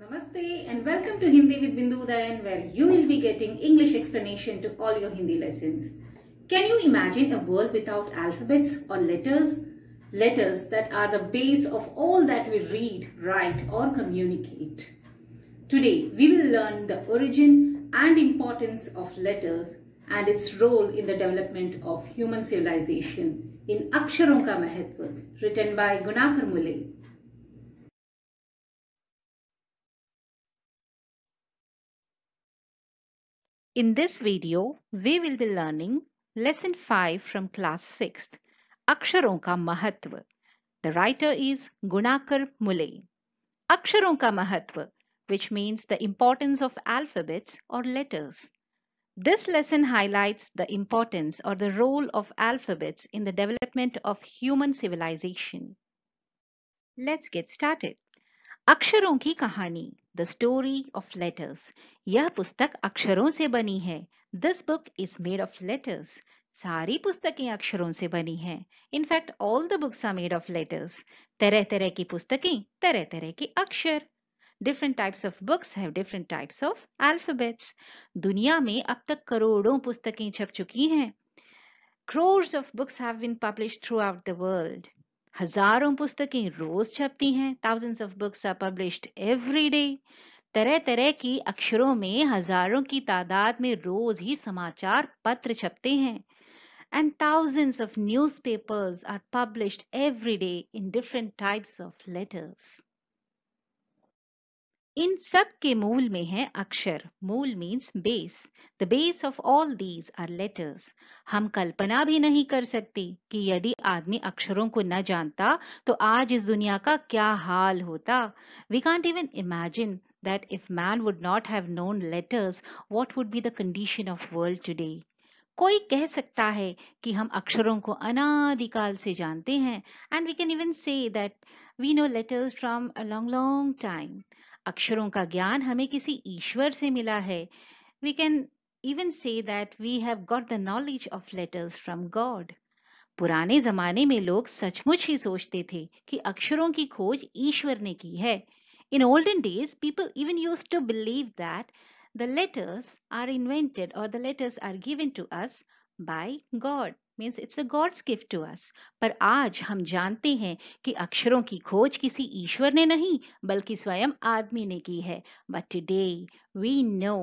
Namaste and welcome to Hindi with Bindu Dayan, where you will be getting English explanation to all your Hindi lessons. Can you imagine a world without alphabets or letters? Letters that are the base of all that we read, write or communicate. Today we will learn the origin and importance of letters and its role in the development of human civilization in Aksharam Ka Mahatva written by Gunakar Mule. In this video, we will be learning lesson 5 from class 6th, अक्षरों का महत्व. The writer is Gunakar Mule. अक्षरों का महत्व, which means the importance of alphabets or letters. This lesson highlights the importance or the role of alphabets in the development of human civilization. Let's get started. अक्षरों की कहानी the story of letters यह पुस्तक अक्षरों से बनी है this book is made of letters सारी पुस्तकें अक्षरों से बनी है in fact all the books are made of letters तरह तरह की पुस्तकें तरह तरह के अक्षर different types of books have different types of alphabets दुनिया में अब तक करोड़ों पुस्तकें छप चुकी हैं crores of books have been published throughout the world. हजारों पुस्तकें रोज छपती हैं thousands of books are published every day तरह तरह की अक्षरों में हजारों की तादाद में रोज ही समाचार पत्र छपते हैं and thousands of newspapers are published every day in different types of letters इन सब के मूल में है अक्षर मूल means base the base of all these are letters हम कल्पना भी नहीं कर सकते कि यदि आदमी अक्षरों को न जानता तो आज इस दुनिया का क्या हाल होता we can't even imagine that if man would not have known letters what would be the condition of world today? कोई कह सकता है कि हम अक्षरों को अनादिकाल से जानते हैं and we can even say that we know letters from a long long time अक्षरों का ज्ञान हमें किसी ईश्वर से मिला है we can even say that we have got the knowledge of letters from God पुराने जमाने में लोग सचमुच ही सोचते थे कि अक्षरों की खोज ईश्वर ने की है in olden days people even use to believe that the letters are invented और the letters are given to us by God means it's a God's gift to us पर आज हम जानते हैं कि अक्षरों की खोज किसी ईश्वर ने नहीं बल्कि स्वयं आदमी ने की है but today we know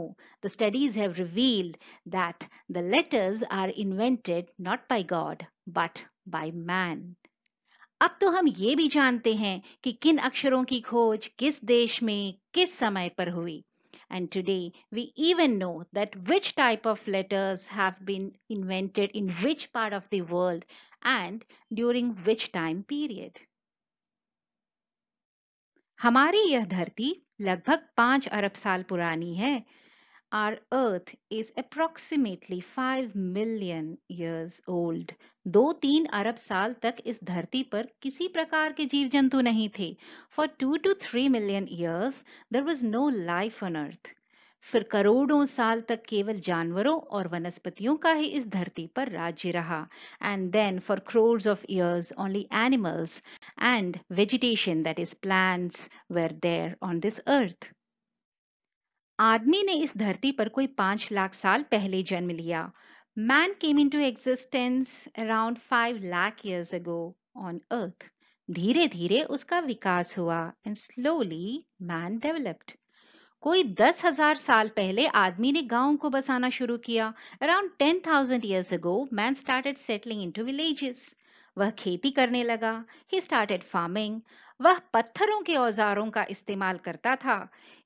the studies have revealed that the letters are invented not by God but by man अब तो हम ये भी जानते हैं कि किन अक्षरों की खोज किस देश में किस समय पर हुई And today we even know that which type of letters have been invented in which part of the world and during which time period. हमारी यह धरती लगभग पाँच अरब साल पुरानी है Our Earth is approximately 5 million years old. दो तीन अरब साल तक इस धरती पर किसी प्रकार के जीव जंतु नहीं थे for two two three million years there was no life on earth फिर करोड़ों साल तक केवल जानवरों और वनस्पतियों का ही इस धरती पर राज्य रहा and then for crores of years only animals and vegetation that is plants were there on this earth आदमी ने इस धरती पर कोई पांच लाख साल पहले जन्म लिया came into existence around five lakh years ago on earth धीरे धीरे उसका विकास हुआ एंड स्लोली मैन डेवलप्ड कोई दस हजार साल पहले आदमी ने गांव को बसाना शुरू किया around ten thousand years ago man started settling into villages वह खेती करने लगा ही स्टार्टेड फार्मिंग वह पत्थरों के औजारों का इस्तेमाल करता था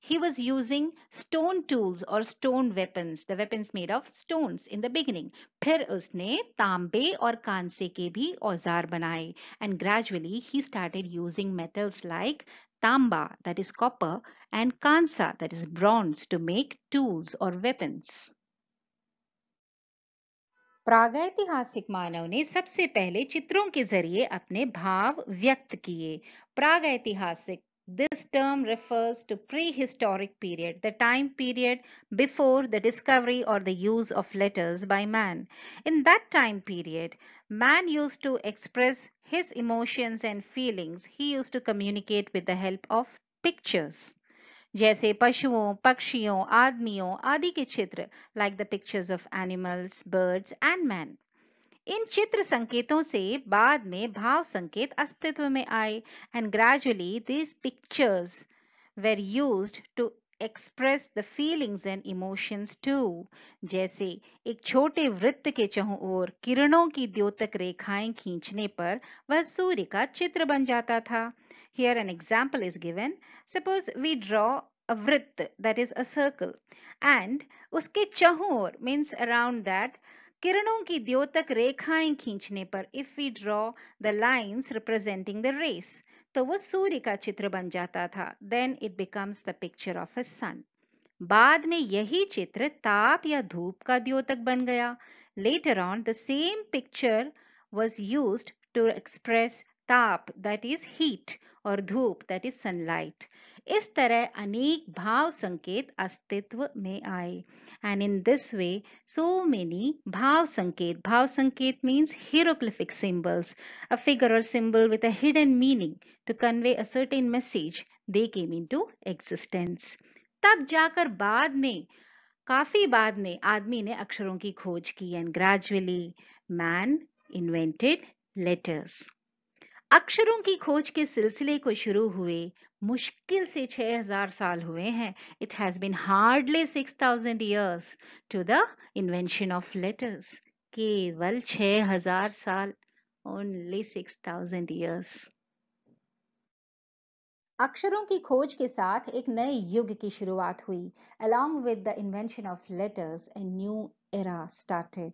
he was using stone tools और stone weapons the weapons made of stone in the beginning फिर उसने तांबे और कांसे के भी औजार बनाए and gradually he started using metals like तांबा दैट इज कॉपर एंड कांसा that is bronze to make tools और वेपन्स प्रागैतिहासिक मानव ने सबसे पहले चित्रों के जरिए अपने भाव व्यक्त किए प्रागैतिहासिक This term refers to prehistoric period, the time period before the discovery or the use of letters by man. In that time period, man used to express his emotions and feelings. He used to communicate with the help of pictures. जैसे पशुओं पक्षियों आदमियों आदि के चित्र like the pictures of animals birds and man इन चित्र संकेतों से बाद में भाव संकेत अस्तित्व में आए and gradually this pictures were use to express the feelings and emotions to जैसे एक छोटे वृत्त के चहु ओर किरणों की द्योतक रेखाएं खींचने पर वह सूर्य का चित्र बन जाता था here an example is given suppose we draw a vritt that is a circle and uske chahor means around that किरणों की द्योतक रेखाएं खींचने पर if we draw the lines representing the rays तो वो सूर्य का चित्र बन जाता था then it becomes the picture of a sun बाद में यही चित्र ताप या धूप का द्योतक बन गया later on the same picture was use to express ताप दैट इज हीट और धूप दैट इज सनलाइट इस तरह अनेक भाव संकेत अस्तित्व में आए and in this way so many भाव संकेत भाव संकेत means hieroglyphic symbols a figure or symbol with a hidden meaning to convey a certain message they came into existence तब जाकर बाद में काफी बाद में आदमी ने अक्षरों की खोज की and gradually man invented letters अक्षरों की खोज के सिलसिले को शुरू हुए मुश्किल से 6000 साल हुए हैं it has been hardly 6000 years to the invention of letters केवल 6000 साल ओनली 6000 इयर्स अक्षरों की खोज के साथ एक नए युग की शुरुआत हुई along with the invention of letters a new era started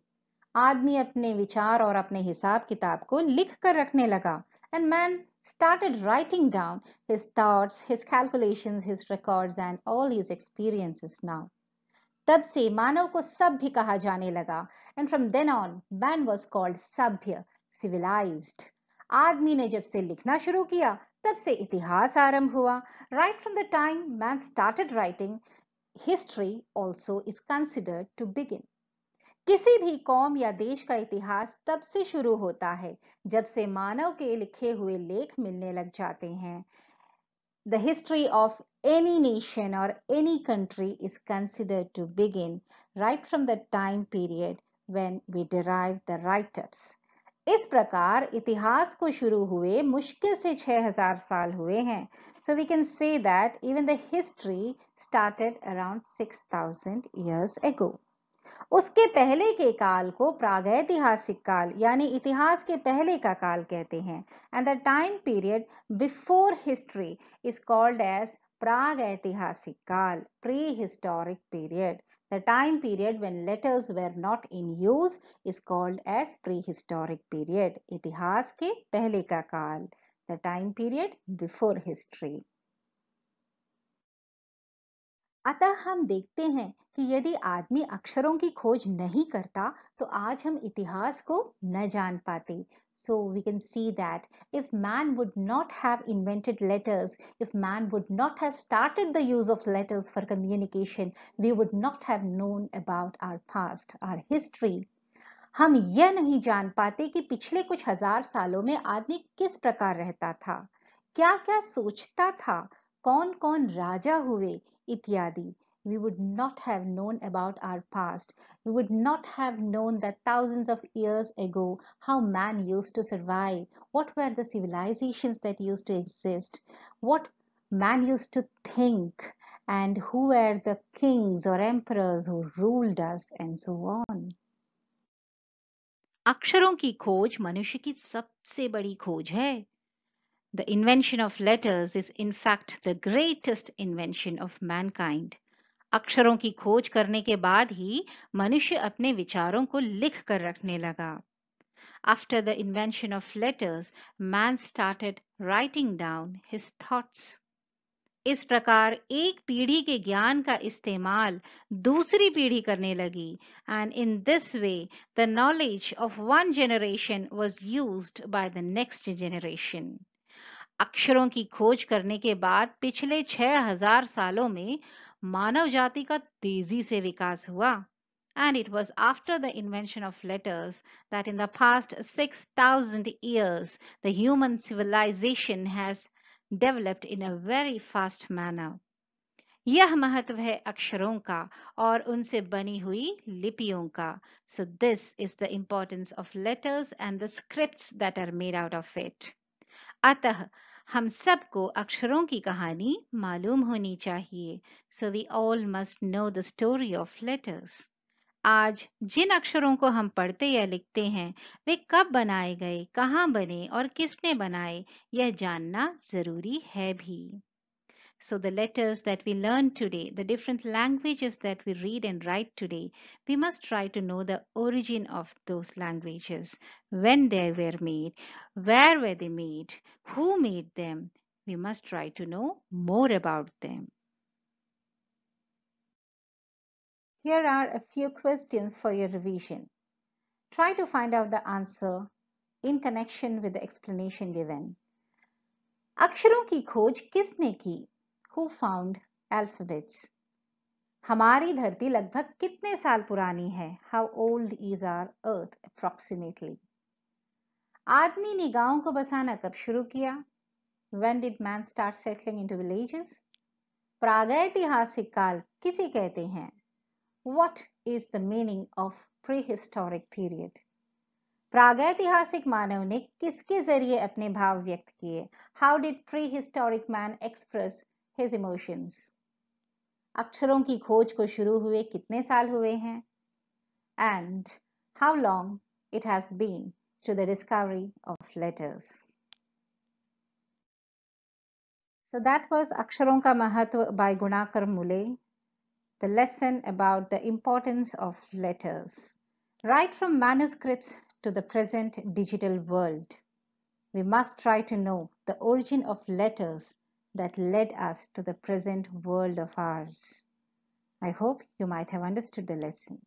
आदमी अपने विचार और अपने हिसाब किताब को लिख कर रखने लगा And man started writing down his thoughts, his calculations, his records, and all his experiences now. तब से मानव को सभ्य कहा जाने लगा and from then on man was called सभ्य सिविलाइज्ड आदमी ने जब से लिखना शुरू किया तब से इतिहास आरंभ हुआ right from the time man started writing history also is considered to begin किसी भी कौम या देश का इतिहास तब से शुरू होता है जब से मानव के लिखे हुए लेख मिलने लग जाते हैं the history of any nation और any country is considered to begin right from the time period when we derive the writers इस प्रकार इतिहास को शुरू हुए मुश्किल से 6000 साल हुए हैं so we can say that even the history started around 6000 years ago उसके पहले के काल को प्रागैतिहासिक काल यानी इतिहास के पहले का काल कहते हैं and the time period before history is called as प्रागैतिहासिक काल prehistoric period the time period period letters were not in use is called as prehistoric period इतिहास के पहले का काल the time period before history अतः हम देखते हैं कि यदि आदमी अक्षरों की खोज नहीं करता तो आज हम इतिहास को न जान पाते so we can see that if man would not have invented letters if man would not have started the use of letters for communication we would not have known about our past our history हम यह नहीं जान पाते कि पिछले कुछ हजार सालों में आदमी किस प्रकार रहता था क्या क्या सोचता था कौन कौन राजा हुए इत्यादि we would not have known about our past. We would not have known that thousands of years ago how man used to survive, what were the civilizations that used to exist, what man used to think, and who were the kings or emperors who ruled us, and so on. अक्षरों की खोज मनुष्य की सबसे बड़ी खोज है The invention of letters is in fact the greatest invention of mankind. अक्षरों की खोज करने के बाद ही मनुष्य अपने विचारों को लिख कर रखने लगा After the invention of letters, man started writing down his thoughts. इस प्रकार एक पीढ़ी के ज्ञान का इस्तेमाल दूसरी पीढ़ी करने लगी and in this way the knowledge of one generation was by the next generation अक्षरों की खोज करने के बाद पिछले छह हजार सालों में मानव जाति का तेजी से विकास हुआ and it was after the invention of letters that in the fast six thousand years the human civilization has developed in a very fast manner यह महत्व है अक्षरों का और उनसे बनी हुई लिपियों का so this is the importance of letters and the script that are made out of it अतः हम सबको अक्षरों की कहानी मालूम होनी चाहिए so we all must know the story of letters आज जिन अक्षरों को हम पढ़ते या लिखते हैं वे कब बनाए गए कहाँ बने और किसने बनाए यह जानना जरूरी है भी So the letters that we learn today, the different languages that we read and write today, we must try to know the origin of those languages, when they were made, where were they made, who made them. We must try to know more about them. Here are a few questions for your revision. Try to find out the answer in connection with the explanation given. अक्षरों की खोज किसने की who found alphabets. हमारी धरती लगभग कितने साल पुरानी है how old is our earth approximately आदमी ने गांव को बसाना कब शुरू किया when did man start settling into villages प्रागैतिहासिक काल किसे कहते हैं what is the meaning of prehistoric period प्रागैतिहासिक मानव ने किसके जरिए अपने भाव व्यक्त किए how did prehistoric man express his emotions and how long it has been to the discovery of letters. So that was Aksharon by Gunakar Mule, the lesson about the importance of letters. Right from manuscripts to the present digital world, we must try to know the origin of letters that led us to the present world of ours. I hope you might have understood the lesson.